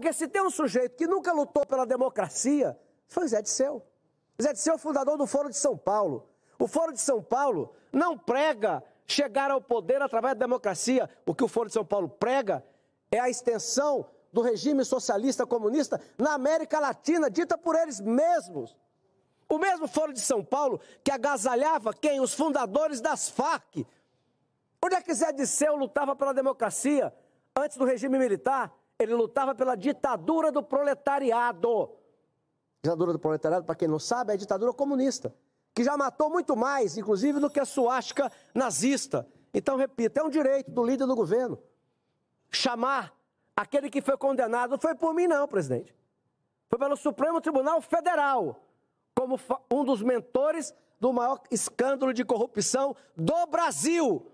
Porque se tem um sujeito que nunca lutou pela democracia, foi Zé de Disseu. Zé Disseu é o fundador do Fórum de São Paulo. O Fórum de São Paulo não prega chegar ao poder através da democracia. O que o Fórum de São Paulo prega é a extensão do regime socialista comunista na América Latina, dita por eles mesmos. O mesmo Fórum de São Paulo que agasalhava quem? Os fundadores das Farc. Onde é que Zé de Disseu lutava pela democracia antes do regime militar? Ele lutava pela ditadura do proletariado. Ditadura do proletariado, para quem não sabe, é a ditadura comunista, que já matou muito mais, inclusive, do que a suástica nazista. Então, repito, é um direito do líder do governo chamar aquele que foi condenado. Não foi por mim, não, presidente. Foi pelo Supremo Tribunal Federal, como um dos mentores do maior escândalo de corrupção do Brasil,